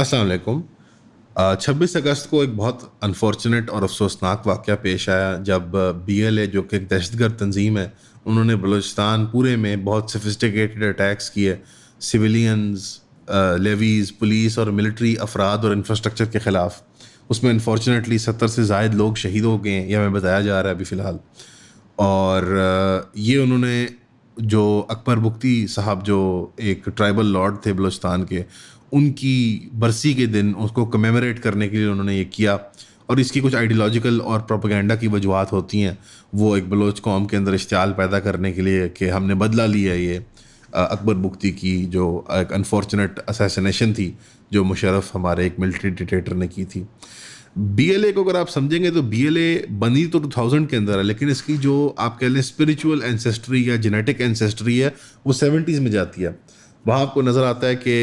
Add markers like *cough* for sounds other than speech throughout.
अस्सलाम वालेकुम 26 अगस्त को एक बहुत अनफॉर्चुनेट और अफसोसनाक वाक़ पेश आया जब बी एल ए जो कि एक दहशतगर्द तंजीम है उन्होंने बलूचिस्तान पूरे में बहुत सफिस्टिकेटेड अटैक्स किए सिविलियंस लेवीज़ पुलिस और मिलिट्री अफराद और इंफ्रास्ट्रक्चर के ख़िलाफ़ उसमें अनफॉर्चुनेटली सत्तर से जायद लोग शहीद हो गए हैं यह हमें बताया जा रहा है अभी फ़िलहाल और ये उन्होंने जो अकबर बुख्ती साहब जो एक ट्राइबल लॉर्ड थे बलोचिस्तान के उनकी बरसी के दिन उसको कमेमोरेट करने के लिए उन्होंने ये किया और इसकी कुछ आइडियोलॉजिकल और प्रोपागेंडा की वजूहत होती हैं वो एक बलोच कौम के अंदर इश्तियाल पैदा करने के लिए कि हमने बदला लिया ये अकबर बुख्ती की जो एक अनफॉर्चुनेट असैसिनेशन थी जो मुशरफ हमारे एक मिलिट्री डिटेटर ने की थी बी को अगर आप समझेंगे तो बी बनी तो 2000 के अंदर है लेकिन इसकी जो आप कह लें स्परिचुअल एनसेस्ट्री या जेनेटिक एनसेस्ट्री है वो सेवेंटीज़ में जाती है वहाँ आपको नज़र आता है कि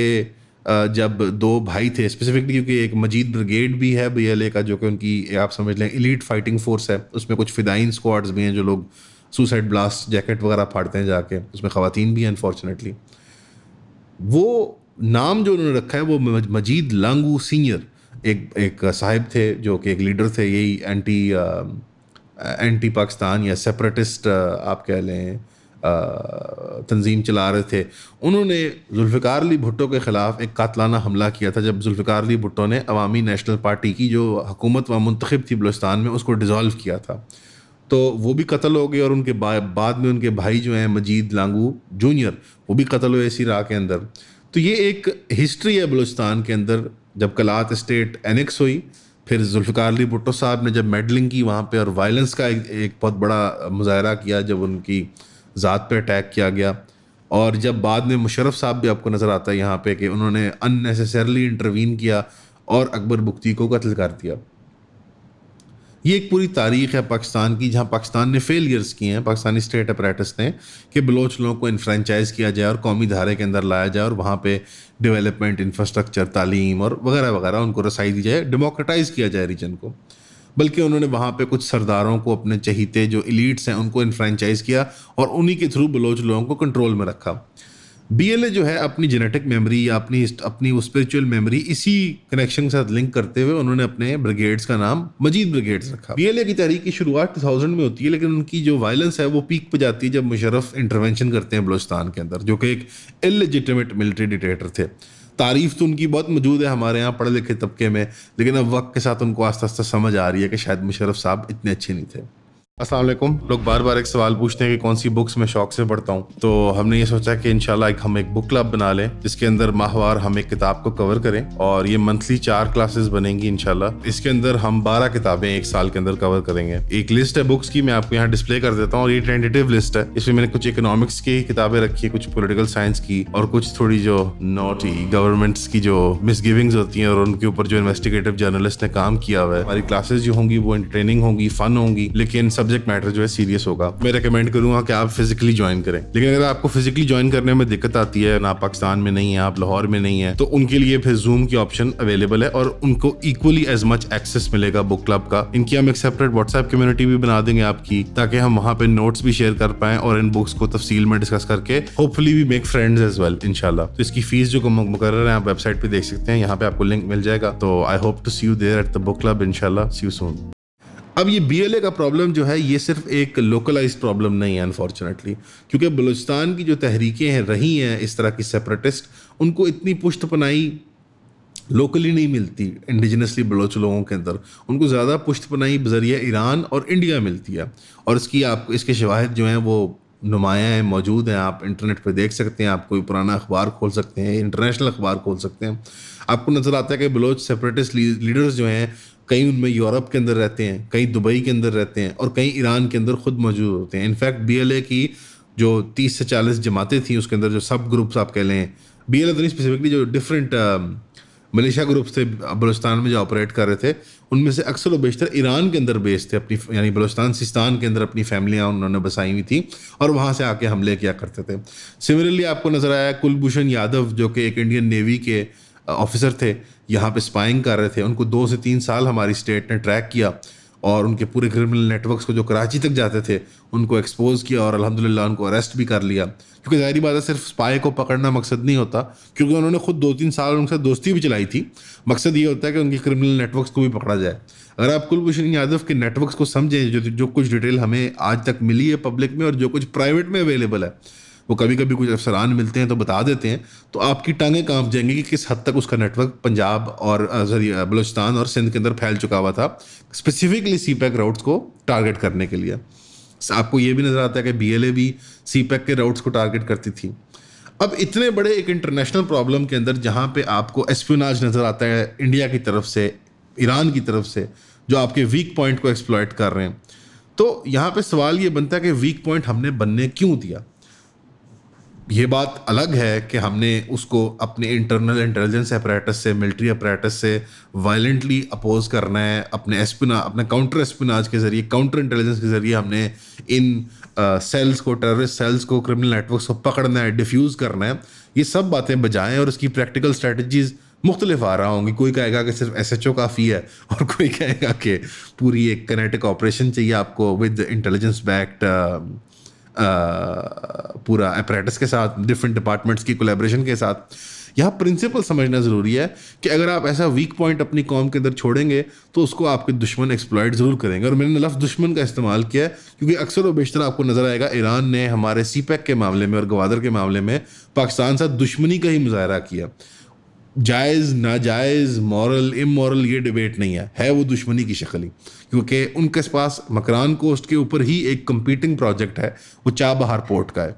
जब दो भाई थे स्पेसिफिकली क्योंकि एक मजीद ब्रिगेड भी है बी का जो कि उनकी आप समझ लें इलीट फाइटिंग फोर्स है उसमें कुछ फिदाइन स्क्वाड्स भी हैं जो लोग सुसाइड ब्लास्ट जैकेट वगैरह फाड़ते हैं जाके उसमें ख़वान भी हैं अनफॉर्चुनेटली वो नाम जो उन्होंने रखा है वो मजीद लांगू सीनियर एक एक साहिब थे जो कि एक लीडर थे यही एंटी आ, एंटी पाकिस्तान या सेपरेटिस्ट आप कह लें तंजीम चला रहे थे उन्होंने जुल्फ़िकार अली भुट्टो के ख़िलाफ़ एक कातलाना हमला किया था जब जुल्फ़िकार अली भुट्टो ने अवामी नेशनल पार्टी की जो हकूमत व मंतखब थी बलोचिस्तान में उसको डिज़ोल्व किया था तो वो भी कत्ल हो गए और उनके बाद में उनके भाई जो हैं मजीद लांगू जूनियर वो भी कत्ल हुए इसी राह के अंदर तो ये एक हिस्ट्री है बलोचस्तान के अंदर जब कलात स्टेट एनेक्स हुई फिर जुल्फ़िकार अली भुट्टो साहब ने जब मेडलिंग की वहाँ पर और वायलेंस का एक बहुत बड़ा मुजाहरा किया जब उनकी ज़ात पे अटैक किया गया और जब बाद में मुशरफ साहब भी आपको नज़र आता है यहाँ पे कि उन्होंने अननेसेसरली इंटरवीन किया और अकबर बुख्ती को कत्ल कर दिया ये एक पूरी तारीख है पाकिस्तान की जहाँ पाकिस्तान ने फेलियर्स किए हैं पाकिस्तानी स्टेट अपराटस ने कि बलोच लोगों को इनफ्रेंचाइज़ किया जाए और कौमी धारे के अंदर लाया जाए और वहाँ पर डेवलपमेंट इंफ्रास्ट्रक्चर तालीम और वगैरह वगैरह उनको रसाई दी जाए डेमोक्रेटाइज़ किया जाए रीजन को बल्कि उन्होंने वहाँ पे कुछ सरदारों को अपने चहीते जो इलीट्स हैं उनको इन्फ्रेंचाइज किया और उन्हीं के थ्रू बलोच लोगों को कंट्रोल में रखा बी जो है अपनी जेनेटिक मेमोरी या अपनी अपनी वो स्पिरिचुअल मेमोरी इसी कनेक्शन के साथ लिंक करते हुए उन्होंने अपने ब्रिगेड्स का नाम मजीद ब्रिगेड्स रखा बी की तहरीक की शुरुआत टू में होती है लेकिन उनकी जो वायलेंस है वो पीक पर जाती है जब मुशरफ इंटरवेंशन करते हैं बलोचिस्तान के अंदर जो कि एक इलेजिटमेट मिलिट्री डिटेटर थे तारीफ तो उनकी बहुत मौजूद है हमारे यहाँ पढ़े लिखे तबके में लेकिन अब वक्त के साथ उनको आस्ता आस्ता समझ आ रही है कि शायद मुशरफ साहब इतने अच्छे नहीं थे असलम लोग बार बार एक सवाल पूछते हैं कि कौन सी बुक्स मैं शौक से पढ़ता हूँ तो हमने ये सोचा कि इनशाला एक हम एक बुक क्लब बना लें जिसके अंदर माहवार हम एक किताब को कवर करें और ये मंथली चार क्लासेस बनेंगी इनशाला इसके अंदर हम बारह किताबें एक साल के अंदर कवर करेंगे एक लिस्ट है बुक्स की मैं आपको यहाँ डिस्प्ले कर देता हूँ और ये टेंटेटिव लिस्ट है इसमें मैंने कुछ इकोनॉमिक्स की किताबें रखी है कुछ पोलिटिकल साइंस की और कुछ थोड़ी जो नोटी गवर्नमेंट्स की जो मिसगिविंग्स होती हैं और उनके ऊपर जो इन्वेस्टिगेटिव जर्नलिस्ट ने काम किया हुआ है हमारी क्लासेज जो होंगी वो इंटरटेनिंग होंगी फन होंगी लेकिन सब सब्जेक्ट मैटर जो है सीरियस होगा मैं रिकमेंड करूंगा कि आप फिजिकली ज्वाइन करें लेकिन अगर आपको फिजिकली ज्वाइन करने में दिक्कत आती है ना पाकिस्तान में नहीं है आप लाहौर में नहीं है तो उनके लिए फिर जूम की ऑप्शन अवेलेबल है और उनको इक्वली एज मच एक्सेस मिलेगा बुक क्लब का इनकी हम एक सेपरेट व्हाट्सएप कम्युनिटी भी बना देंगे आपकी ताकि हम वहाँ पे नोट्स भी शेयर कर पाए और इन बुक्स को तफसील में डिस्कस करके hopefully we make friends as well इनशाला तो इसकी फीस जो मुकर है आप वेबसाइट पे देख सकते हैं यहाँ पे आपको लिंक मिल जाएगा तो I hope to see you there at the book club इनशाला सी यू सून अब ये बी का प्रॉब्लम जो है ये सिर्फ एक लोकलाइज प्रॉब्लम नहीं है अनफॉर्चुनेटली क्योंकि बलूचिस्तान की जो तहरीकें हैं रही हैं इस तरह की सेपरेटिस्ट उनको इतनी पुष्ट पनाई लोकली नहीं मिलती इंडिजनसली बलोच लोगों के अंदर उनको ज़्यादा पुष्ट पनाई बजरिया ईरान और इंडिया मिलती है और इसकी आप इसके शवाहद जो हैं वो नुमायाँ हैं मौजूद हैं आप इंटरनेट पर देख सकते हैं आप कोई पुराना अखबार खोल सकते हैं इंटरनेशनल अखबार खोल सकते हैं आपको नज़र आता है कि बलोच सेपरेटिस्ट लीडर्स जो हैं कई उनमें यूरोप के अंदर रहते हैं कई दुबई के अंदर रहते हैं और कई ईरान के अंदर खुद मौजूद होते हैं इनफैक्ट बी एल ए की जो तीस से चालीस जमातें थी उसके अंदर जो सब ग्रुप्स आप कह लें बी एल ए तो स्पेसिफिकली जो डिफरेंट मलेशिया ग्रुप्स थे बलुस्तान में जो ऑपरेट कर रहे थे उनमें से अक्सर व बेशतर ईरान के अंदर बेस थे अपनी यानी बलुस्तान सिस्तान के अंदर अपनी फैमिलियाँ उन्होंने बसाई हुई थी और वहाँ से आके हमले किया करते थे सिमिलरली आपको नज़र आया कुलभूषण यादव जो कि एक इंडियन नेवी के ऑफिसर थे यहाँ पे स्पाइंग कर रहे थे उनको दो से तीन साल हमारी स्टेट ने ट्रैक किया और उनके पूरे क्रिमिनल नेटवर्क्स को जो कराची तक जाते थे उनको एक्सपोज किया और अलहमदिल्ला उनको अरेस्ट भी कर लिया क्योंकि जाहिर बात है सिर्फ स्पाई को पकड़ना मकसद नहीं होता क्योंकि उन्होंने खुद दो तीन साल उनके साथ दोस्ती भी चलाई थी मकसद ये होता है कि उनके क्रिमिनल नेटवर्क्स को भी पकड़ा जाए अगर आप कुलभूषण यादव के नेटवर्क्स को समझें जो जो कुछ डिटेल हमें आज तक मिली है पब्लिक में और जो कुछ प्राइवेट में अवेलेबल है वो कभी कभी कुछ अफसरान मिलते हैं तो बता देते हैं तो आपकी टांगें कांप जाएंगी कि किस हद तक उसका नेटवर्क पंजाब और सॉरी बलोचिस्तान और सिंध के अंदर फैल चुका हुआ था स्पेसिफिकली सी पैक राउट्स को टारगेट करने के लिए आपको ये भी नज़र आता है कि बी एल ए भी सी पैक e के राउट्स को टारगेट करती थी अब इतने बड़े एक इंटरनेशनल प्रॉब्लम के अंदर जहाँ पे आपको एस्प्योनाज नज़र आता है इंडिया की तरफ से ईरान की तरफ से जो आपके वीक पॉइंट को एक्सप्लॉयट कर रहे हैं तो यहाँ पे सवाल ये बनता है कि वीक पॉइंट हमने बनने क्यों दिया ये बात अलग है कि हमने उसको अपने इंटरनल इंटेलिजेंस अपराटस से मिलिट्री अपराटस से वायलेंटली अपोज करना है अपने एस्पिना अपने काउंटर एस्पिनाज के ज़रिए काउंटर इंटेलिजेंस के ज़रिए हमने इन सेल्स को टेररिस्ट सेल्स को क्रिमिनल नेटवर्क को पकड़ना है डिफ्यूज़ करना है ये सब बातें बजाएँ और उसकी प्रैक्टिकल स्ट्रेटजीज़ मुख्तलिफ आ रहा होंगी कोई कहेगा कि सिर्फ एस एच ओ काफ़ी है *laughs* और कोई कहेगा कि पूरी एक कनेटिक ऑपरेशन चाहिए आपको विद इंटेलिजेंस बैक्ड पूरा अप्रैटिस के साथ डिफरेंट डिपार्टमेंट्स की कोलेब्रेशन के साथ यह प्रिंसिपल समझना ज़रूरी है कि अगर आप ऐसा वीक पॉइंट अपनी कॉम के अंदर छोड़ेंगे तो उसको आपके दुश्मन एक्सप्लॉयड ज़रूर करेंगे और मैंने लफ्ज़ दुश्मन का इस्तेमाल किया है क्योंकि अक्सर व बेशतर आपको नज़र आएगा ईरान ने हमारे सी e के मामले में और गवादर के मामले में पाकिस्तान साथ दुश्मनी का ही मुजाहरा किया जायज़ नाजायज़ मॉरल इमोरल ये डिबेट नहीं है है वो दुश्मनी की शक्ल ही क्योंकि उनके पास मकरान कोस्ट के ऊपर ही एक कम्पीटिंग प्रोजेक्ट है वो चाबहार पोर्ट का है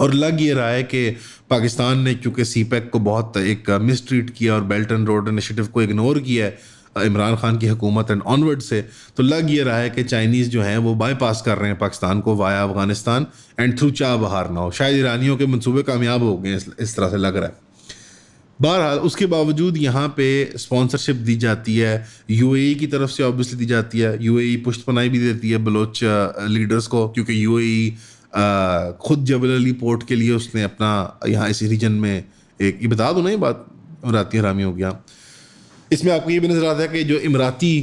और लग ये रहा है कि पाकिस्तान ने क्योंकि सी पैक e को बहुत एक मिसट्रीट किया और बेल्ट एंड रोड इनिशिएटिव को इग्नोर किया है इमरान खान की हुकूमत एंड ऑनवर्ड से तो लग ये रहा है कि चाइनीज़ जो हैं वो बाईपास कर रहे हैं पाकिस्तान को वाया अफगानिस्तान एंड थ्रू चा बहार ना हो शायद ईरानियों के मनसूबे कामयाब हो गए इस तरह से लग रहा है बहरहाल उसके बावजूद यहाँ पे स्पॉन्सरशिप दी जाती है यूएई e की तरफ से ऑब्वियसली दी जाती है यूएई e पुष्टपनाई भी देती है बलोच लीडर्स को क्योंकि यूएई e, खुद जबल अली पोर्ट के लिए उसने अपना यहाँ इसी रीजन में एक ये बता दो ना ये बात इमराती हरामी हो गया इसमें आपको ये भी नज़र आता है कि जो इमराती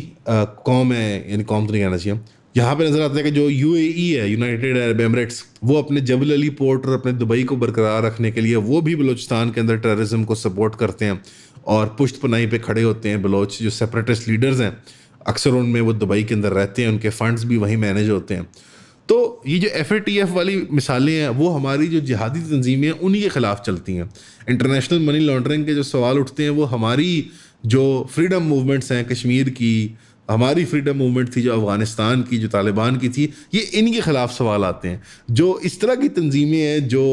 कौम है यानी कौम तो नहीं कहना चाहिए यहाँ पे नज़र आता है कि जो यू e है यूनाइटेड अरब एमरेट्स वो अपने जबल अली पोर्ट और अपने दुबई को बरकरार रखने के लिए वो भी बलोचिस्तान के अंदर टेररिज्म को सपोर्ट करते हैं और पुश्त पनाई पे खड़े होते हैं बलोच जो सेपरेटिस्ट लीडर्स हैं अक्सर उनमें वो दुबई के अंदर रहते हैं उनके फंड्स भी वहीं मैनेज होते हैं तो ये जो एफ वाली मिसालें हैं वो हमारी जो जिहादी तंजीमें हैं उन्हीं के ख़िलाफ़ चलती हैं इंटरनेशनल मनी लॉन्ड्रिंग के जो सवाल उठते हैं वो हमारी जो फ्रीडम मूवमेंट्स हैं कश्मीर की हमारी फ्रीडम मूवमेंट थी जो अफ़गानिस्तान की जो तालिबान की थी ये इनके ख़िलाफ़ सवाल आते हैं जो इस तरह की तंजीमें हैं जो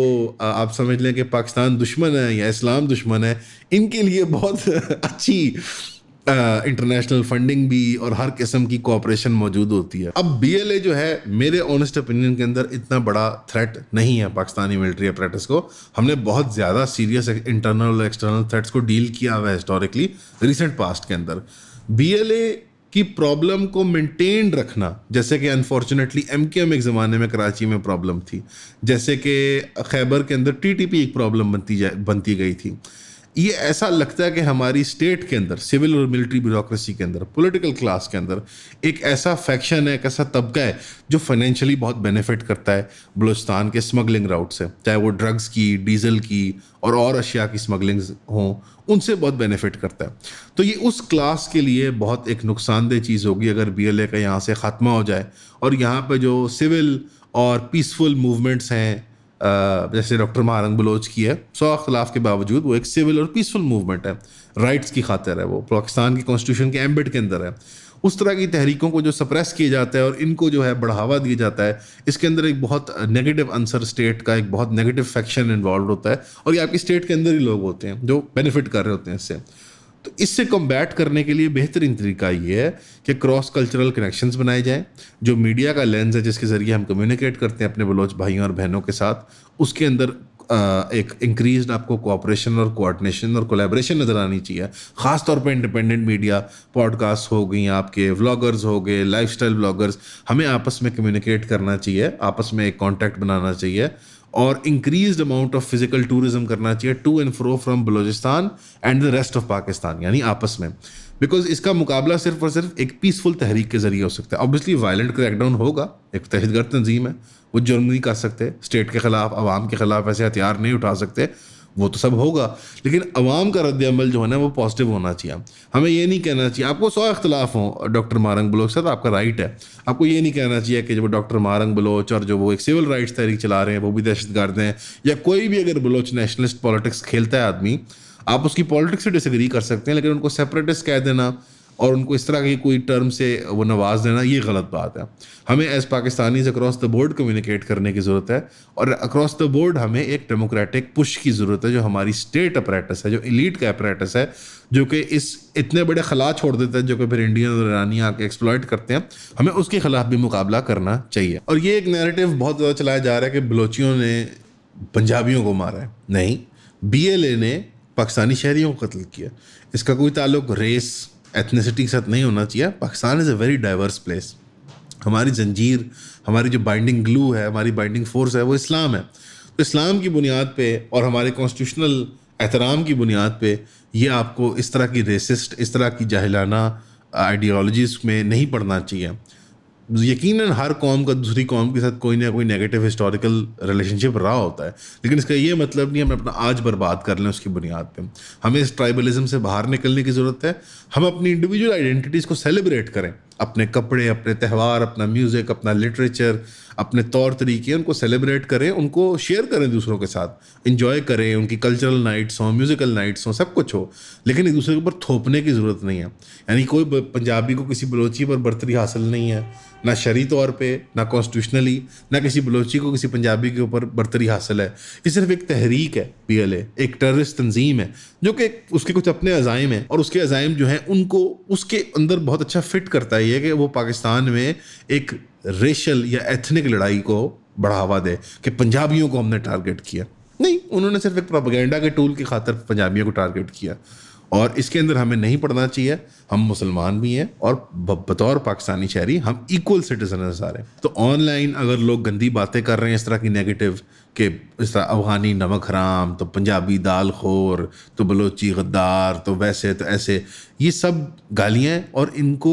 आप समझ लें कि पाकिस्तान दुश्मन है या इस्लाम दुश्मन है इनके लिए बहुत *laughs* अच्छी इंटरनेशनल फंडिंग भी और हर किस्म की कोऑपरेशन मौजूद होती है अब बीएलए जो है मेरे ऑनेस्ट ओपिनियन के अंदर इतना बड़ा थ्रेट नहीं है पाकिस्तानी मिलिट्री अपरेटस को हमने बहुत ज़्यादा सीरियस इंटरनल और एक्सटर्नल थ्रेट्स को डील किया हुआ है हिस्टोरिकली रिसेंट पास्ट के अंदर बी कि प्रॉब्लम को मेंटेन रखना जैसे कि अनफॉर्चुनेटली एम के एम एक ज़माने में कराची में प्रॉब्लम थी जैसे कि खैबर के अंदर टी टी पी एक प्रॉब्लम बनती जा बनती गई थी ये ऐसा लगता है कि हमारी स्टेट के अंदर सिविल और मिलिट्री ब्यूरोक्रेसी के अंदर पॉलिटिकल क्लास के अंदर एक ऐसा फैक्शन है एक ऐसा तबका है जो फाइनेंशियली बहुत बेनिफिट करता है बलूचिस्तान के स्मगलिंग राउट से चाहे वो ड्रग्स की डीजल की और और अशिया की स्मगलिंग हों उनसे बहुत बेनिफिट करता है तो ये उस क्लास के लिए बहुत एक नुकसानदेह चीज़ होगी अगर बी का यहाँ से ख़ात्मा हो जाए और यहाँ पर जो सिविल और पीसफुल मूवमेंट्स हैं जैसे डॉक्टर महारंग बलोच की है सौ अख्तलाफ के बावजूद वो एक सिविल और पीसफुल मूवमेंट है राइट्स की खातर है वो पाकिस्तान के कॉन्स्टिट्यूशन के एम्बिट के अंदर है उस तरह की तहरीकों को जो सप्रेस किया जाता है और इनको जो है बढ़ावा दिया जाता है इसके अंदर एक बहुत नेगेटिव आंसर स्टेट का एक बहुत नेगेटिव फैक्शन इन्वॉल्व होता है और ये आपकी स्टेट के अंदर ही लोग होते हैं जो बेनिफिट कर रहे होते हैं इससे तो इससे कम्बैट करने के लिए बेहतरीन तरीका ये है कि क्रॉस कल्चरल कनेक्शन बनाए जाएँ जो मीडिया का लेंस है जिसके ज़रिए हम कम्युनिकेट करते हैं अपने बलोच भाइयों और बहनों के साथ उसके अंदर एक इंक्रीज आपको कोऑपरेशन और कोऑर्डिनेशन और कोलेब्रेशन नज़र आनी चाहिए ख़ास तौर पे इंडिपेंडेंट मीडिया पॉडकास्ट हो गई आपके व्लॉगर्स हो गए लाइफस्टाइल ब्लॉगर्स हमें आपस में कम्युनिकेट करना चाहिए आपस में एक कॉन्टैक्ट बनाना चाहिए और increase amount of physical tourism करना चाहिए to and fro from Balochistan and the rest of Pakistan यानी आपस में बिकॉज इसका मुकाबला सिर्फ और सिर्फ एक पीसफुल तहरीक के जरिए हो सकता है ऑब्वियसली वायलेंट क्रैकडाउन होगा एक तहदगर तंजीम है वो जुर्म नहीं कर सकते स्टेट के खिलाफ आवाम के खिलाफ ऐसे हथियार नहीं उठा सकते वो तो सब होगा लेकिन अवाम का रद्द अमल जो है ना वो पॉजिटिव होना चाहिए हमें ये नहीं कहना चाहिए आपको सौ अख्तिलाफ़ हो डॉक्टर मारंग बलोच साथ आपका राइट है आपको ये नहीं कहना चाहिए कि जब डॉक्टर मारंग बलोच और जो वो एक सिविल राइट्स तहरीक चला रहे हैं वो भी दहशत गर्द हैं या कोई भी अगर बलोच नेशनलिस्ट पॉलिटिक्स खेलता है आदमी आप उसकी पॉलिटिक्स से डिसग्री कर सकते हैं लेकिन उनको सेपरेटिस्ट कह देना और उनको इस तरह की कोई टर्म से वो नवाज देना ये गलत बात है हमें as Pakistani across the board communicate करने की ज़रूरत है और अक्रॉस द बोर्ड हमें एक डेमोक्रेटिक पुश की ज़रूरत है जो हमारी स्टेट अपरेटस है जो इलीट का अपरेटस है जो कि इस इतने बड़े खला छोड़ देते हैं जो कि फिर इंडियन और ईरानी आके एक्सप्लॉयट करते हैं हमें उसके खिलाफ भी मुकाबला करना चाहिए और ये एक नेरेटिव बहुत ज़्यादा चलाया जा रहा है कि बलोचियों ने पंजाबियों को मारा है नहीं बी ने पाकिस्तानी शहरीों को कत्ल किया इसका कोई ताल्लुक रेस एथनीसिटी के साथ नहीं होना चाहिए Pakistan is a very diverse place हमारी जंजीर हमारी जो बाइंडिंग ग्लू है हमारी बाइंडिंग फोर्स है वो इस्लाम है तो इस्लाम की बुनियाद पे और हमारे कॉन्स्टिट्यूशनल एहतराम की बुनियाद पे ये आपको इस तरह की रेसिस्ट इस तरह की जाहिलाना आइडियोलॉजीज़ में नहीं पढ़ना चाहिए यकीनन हर कौम का दूसरी कौम के साथ कोई ना कोई नेगेटिव हिस्टोरिकल रिलेशनशिप रहा होता है लेकिन इसका ये मतलब नहीं हम अपना आज बर्बाद कर लें उसकी बुनियाद पे हमें इस ट्राइबलिज्म से बाहर निकलने की ज़रूरत है हम अपनी इंडिविजुअल आइडेंटिटीज़ को सेलिब्रेट करें अपने कपड़े अपने त्यौहार अपना म्यूज़िक अपना लिटरेचर अपने तौर तरीके उनको सेलिब्रेट करें उनको शेयर करें दूसरों के साथ इन्जॉय करें उनकी कल्चरल नाइट्स हों म्यूज़िकल नाइट्स हों सब कुछ हो लेकिन एक दूसरे के ऊपर थोपने की ज़रूरत नहीं है यानी कोई पंजाबी को किसी बलोची पर बर्तरी हासिल नहीं है ना शरी तौर पर ना कॉन्स्टिट्यूशनली ना किसी बलोची को किसी पंजाबी के ऊपर बर्तरी हासिल है ये सिर्फ एक तहरीक है पी एल ए एक टेररिस्ट तंजीम है जो कि उसके कुछ अपने अजाइम हैं और उसके अजायम जो हैं उनको उसके अंदर बहुत अच्छा फिट करता है कि वो पाकिस्तान में एक रेशल या एथनिक लड़ाई को बढ़ावा दे कि पंजाबियों को हमने टारगेट किया नहीं उन्होंने सिर्फ एक प्रोपगेंडा के टूल की खातर पंजाबियों को टारगेट किया और इसके अंदर हमें नहीं पढ़ना चाहिए हम मुसलमान भी हैं और बतौर पाकिस्तानी शहरी हम इक्वल सिटीजन हैं सारे तो ऑनलाइन अगर लोग गंदी बातें कर रहे हैं इस तरह की नेगेटिव के इस तरह अफगानी नमक हराम तो पंजाबी दाल खोर तो बलोची गद्दार तो वैसे तो ऐसे ये सब गालियाँ हैं और इनको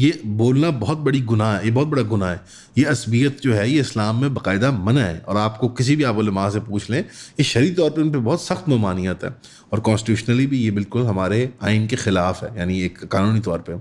ये बोलना बहुत बड़ी गुनाह है ये बहुत बड़ा गुनाह है ये असबियत जो है ये इस्लाम में बाकायदा मना है और आपको किसी भी आबोल माँ से पूछ लें ये शरी तौर पर उन पर बहुत सख्त ममानियत है और कॉन्स्टिट्यूशनली भी ये बिल्कुल हमारे आइन के ख़िलाफ़ है यानी एक कानूनी तौर पे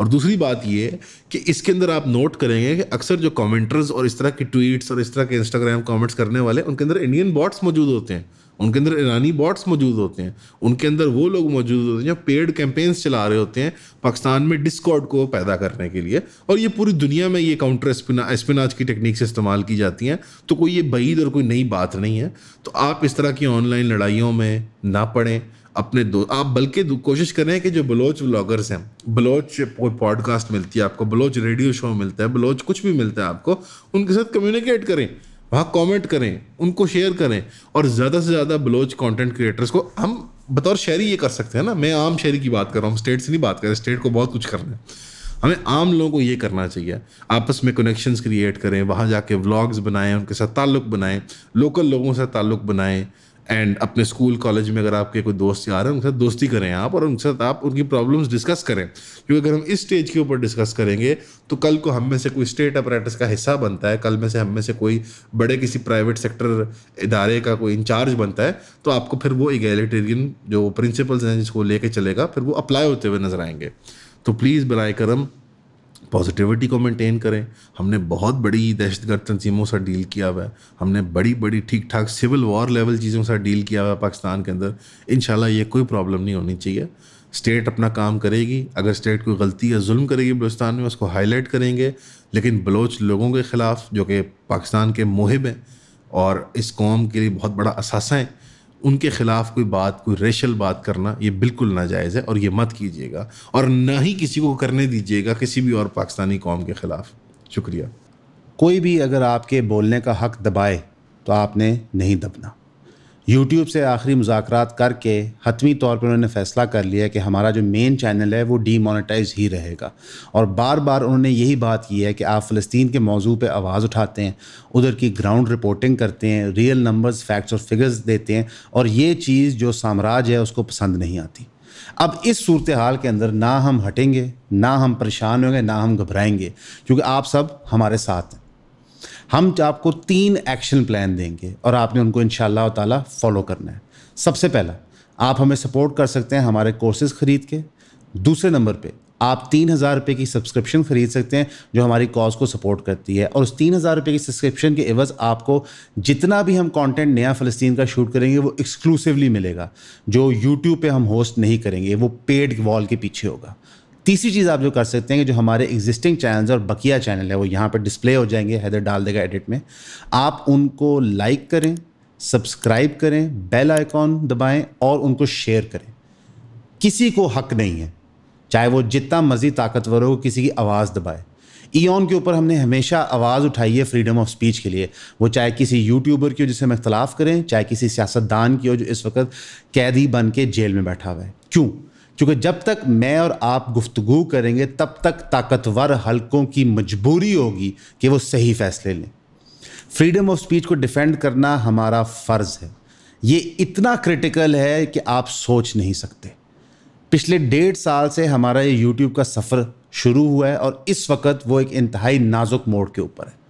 और दूसरी बात ये कि इसके अंदर आप नोट करेंगे कि अक्सर जो कमेंटर्स और इस तरह की ट्वीट्स और इस तरह के इंस्टाग्राम कमेंट्स करने वाले उनके अंदर इंडियन बॉट्स मौजूद होते हैं उनके अंदर ईरानी बॉट्स मौजूद होते हैं उनके अंदर वो लोग मौजूद होते हैं जो पेड कैंपेन्स चला रहे होते हैं पाकिस्तान में डिस्कॉर्ड को पैदा करने के लिए और ये पूरी दुनिया में ये काउंटर स्पिना स्पिनाज की टेक्निक से इस्तेमाल की जाती हैं तो कोई ये बईद और कोई नई बात नहीं है तो आप इस तरह की ऑनलाइन लड़ाइयों में ना पढ़ें अपने दो आप बल्कि कोशिश करें कि जो बलोच व्लॉगर्स हैं बलोच पॉडकास्ट मिलती है आपको बलोच रेडियो शो मिलता है बलोच कुछ भी मिलता है आपको उनके साथ कम्युनिकेट करें वहाँ कमेंट करें उनको शेयर करें और ज़्यादा से ज़्यादा बलोच कंटेंट क्रिएटर्स को हम बतौर शहरी ये कर सकते हैं ना मैं आम शहरी की बात कर रहा हूँ स्टेट से नहीं बात कर रहा स्टेट को बहुत कुछ करना है हमें आम लोगों को ये करना चाहिए आपस में कनेक्शंस क्रिएट करें वहाँ जाके व्लॉग्स बनाएं उनके साथ ताल्लुक़ बनाएं लोकल लोगों से ताल्लुक़ बनाएं एंड अपने स्कूल कॉलेज में अगर आपके कोई दोस्त यार हैं उनके साथ दोस्ती करें आप और उनके साथ आप उनकी प्रॉब्लम्स डिस्कस करें क्योंकि अगर हम इस स्टेज के ऊपर डिस्कस करेंगे तो कल को हम में से कोई स्टेट अपराटस का हिस्सा बनता है कल में से हम में से कोई बड़े किसी प्राइवेट सेक्टर इदारे का कोई इंचार्ज बनता है तो आपको फिर वो इगेलिटेरियन जो प्रिंसिपल्स हैं जिसको लेके चलेगा फिर वो अप्लाई होते हुए नजर आएंगे तो प्लीज़ बरए करम पॉजिटिविटी को मेंटेन करें हमने बहुत बड़ी दहशत गर्द तनजीमों से डील किया हुआ है हमने बड़ी बड़ी ठीक ठाक सिविल वॉर लेवल चीज़ों से डील किया हुआ है पाकिस्तान के अंदर इन ये कोई प्रॉब्लम नहीं होनी चाहिए स्टेट अपना काम करेगी अगर स्टेट कोई गलती या जुल्म करेगी बलोचिस्तान में उसको हाईलाइट करेंगे लेकिन बलोच लोगों के ख़िलाफ़ जो कि पाकिस्तान के मुहिब हैं और इस कौम के लिए बहुत बड़ा असासा है उनके ख़िलाफ़ कोई बात कोई रेशल बात करना ये बिल्कुल नाजायज़ है और ये मत कीजिएगा और ना ही किसी को करने दीजिएगा किसी भी और पाकिस्तानी कौम के ख़िलाफ़ शुक्रिया कोई भी अगर आपके बोलने का हक दबाए तो आपने नहीं दबना यूट्यूब से आखिरी मुजाकर करके हतमी तौर पर उन्होंने फ़ैसला कर लिया कि हमारा जो मेन चैनल है वो डीमोनेटाइज ही रहेगा और बार बार उन्होंने यही बात की है कि आप फ़लस्तीन के मौजू पर आवाज़ उठाते हैं उधर की ग्राउंड रिपोर्टिंग करते हैं रियल नंबर्स फैक्ट्स और फिगर्स देते हैं और ये चीज़ जो साम्राज्य है उसको पसंद नहीं आती अब इस सूरत हाल के अंदर ना हम हटेंगे ना हम परेशान होंगे ना हम घबराएंगे क्योंकि आप सब हमारे साथ हैं हम आपको तीन एक्शन प्लान देंगे और आपने उनको इन ताला फॉलो करना है सबसे पहला आप हमें सपोर्ट कर सकते हैं हमारे कोर्सेज ख़रीद के दूसरे नंबर पे आप तीन हज़ार रुपये की सब्सक्रिप्शन ख़रीद सकते हैं जो हमारी कॉज को सपोर्ट करती है और उस तीन हज़ार रुपये की सब्सक्रिप्शन के एवज़ आपको जितना भी हम कंटेंट नया फ़लस्तीन का शूट करेंगे वो एक्सक्लूसिवली मिलेगा जो यूट्यूब पे हम होस्ट नहीं करेंगे वो पेड वॉल के पीछे होगा तीसरी चीज़ आप जो कर सकते हैं कि जो हमारे एग्जिस्टिंग चैनल्स और बकिया चैनल है वो यहाँ पर डिस्प्ले हो जाएंगे हैदर डाल देगा एडिट में आप उनको लाइक करें सब्सक्राइब करें बेल आइकॉन दबाएं और उनको शेयर करें किसी को हक नहीं है चाहे वो जितना मर्जी ताकतवर हो किसी की आवाज़ दबाए ईन के ऊपर हमने हमेशा आवाज़ उठाई है फ्रीडम ऑफ स्पीच के लिए वो चाहे किसी यूट्यूबर की हो जिसे हम इख्तलाफ करें चाहे किसी सियासतदान की हो जो इस वक्त कैदी बन के जेल में बैठा हुआ है क्यों क्योंकि जब तक मैं और आप गुफ्तगु करेंगे तब तक ताकतवर हलकों की मजबूरी होगी कि वो सही फैसले लें फ्रीडम ऑफ स्पीच को डिफेंड करना हमारा फ़र्ज़ है ये इतना क्रिटिकल है कि आप सोच नहीं सकते पिछले डेढ़ साल से हमारा ये यूट्यूब का सफ़र शुरू हुआ है और इस वक्त वो एक इंतहाई नाजुक मोड़ के ऊपर है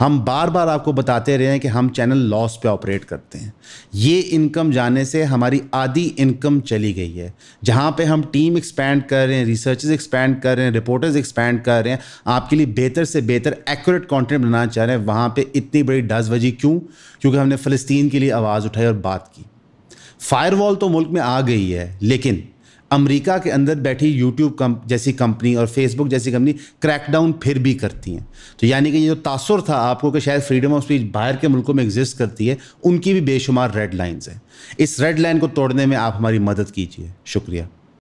हम बार बार आपको बताते रहे हैं कि हम चैनल लॉस पे ऑपरेट करते हैं ये इनकम जाने से हमारी आधी इनकम चली गई है जहाँ पे हम टीम एक्सपैंड कर रहे हैं रिसर्च एक्सपैंड कर रहे हैं रिपोर्टर्स एक्सपैंड कर रहे हैं आपके लिए बेहतर से बेहतर एक्यूरेट कॉन्टेंट बनाना चाह रहे हैं वहाँ पर इतनी बड़ी वजी क्यों क्योंकि हमने फ़लस्तीन के लिए आवाज़ उठाई और बात की फायरवॉल तो मुल्क में आ गई है लेकिन अमेरिका के अंदर बैठी यूट्यूब कम, जैसी कंपनी और फेसबुक जैसी कंपनी क्रैकडाउन फिर भी करती हैं तो यानी कि ये जो तासर था आपको कि शायद फ्रीडम ऑफ स्पीच बाहर के मुल्कों में एग्जिस्ट करती है उनकी भी बेशुमार रेड लाइन्स हैं इस रेड लाइन को तोड़ने में आप हमारी मदद कीजिए शुक्रिया